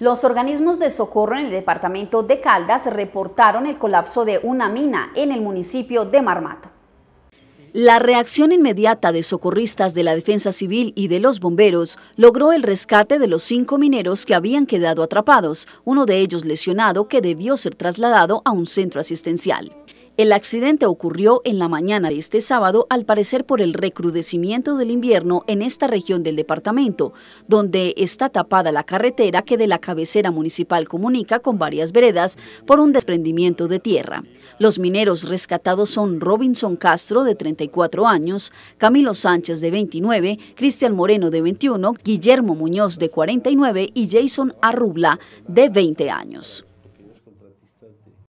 Los organismos de socorro en el departamento de Caldas reportaron el colapso de una mina en el municipio de Marmato. La reacción inmediata de socorristas de la Defensa Civil y de los bomberos logró el rescate de los cinco mineros que habían quedado atrapados, uno de ellos lesionado que debió ser trasladado a un centro asistencial. El accidente ocurrió en la mañana de este sábado, al parecer por el recrudecimiento del invierno en esta región del departamento, donde está tapada la carretera que de la cabecera municipal comunica con varias veredas por un desprendimiento de tierra. Los mineros rescatados son Robinson Castro, de 34 años, Camilo Sánchez, de 29, Cristian Moreno, de 21, Guillermo Muñoz, de 49 y Jason Arrubla, de 20 años.